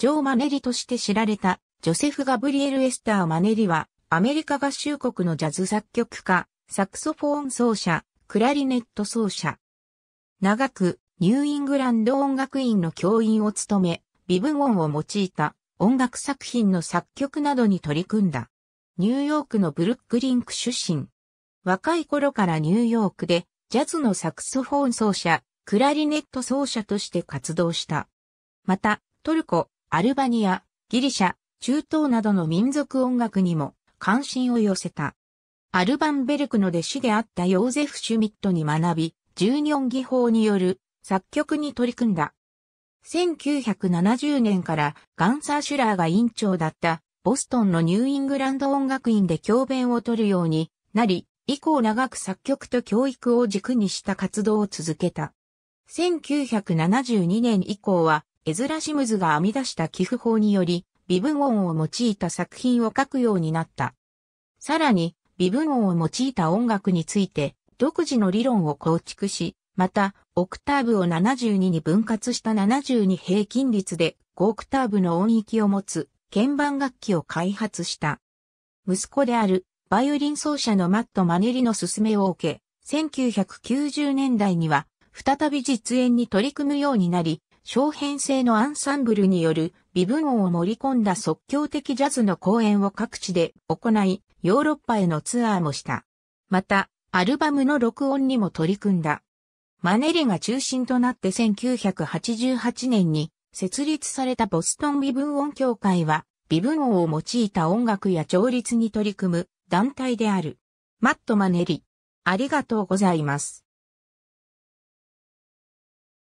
ジョー・マネリとして知られた、ジョセフ・ガブリエル・エスター・マネリは、アメリカ合衆国のジャズ作曲家、サクソフォーン奏者、クラリネット奏者。長く、ニューイングランド音楽院の教員を務め、微分音を用いた音楽作品の作曲などに取り組んだ。ニューヨークのブルックリンク出身。若い頃からニューヨークで、ジャズのサクソフォーン奏者、クラリネット奏者として活動した。また、トルコ、アルバニア、ギリシャ、中東などの民族音楽にも関心を寄せた。アルバンベルクの弟子であったヨーゼフ・シュミットに学び、十二音技法による作曲に取り組んだ。1970年からガンサー・シュラーが院長だったボストンのニューイングランド音楽院で教鞭を取るようになり、以降長く作曲と教育を軸にした活動を続けた。1972年以降はエズラ・シムズが編み出した寄付法により、微分音を用いた作品を書くようになった。さらに、微分音を用いた音楽について、独自の理論を構築し、また、オクターブを72に分割した72平均率で5オクターブの音域を持つ鍵盤楽器を開発した。息子であるバイオリン奏者のマット・マネリの勧めを受け、1990年代には再び実演に取り組むようになり、小編成のアンサンブルによる微分音を盛り込んだ即興的ジャズの公演を各地で行い、ヨーロッパへのツアーもした。また、アルバムの録音にも取り組んだ。マネリが中心となって1988年に設立されたボストン微分音協会は、微分音を用いた音楽や調律に取り組む団体である。マット・マネリ。ありがとうございます。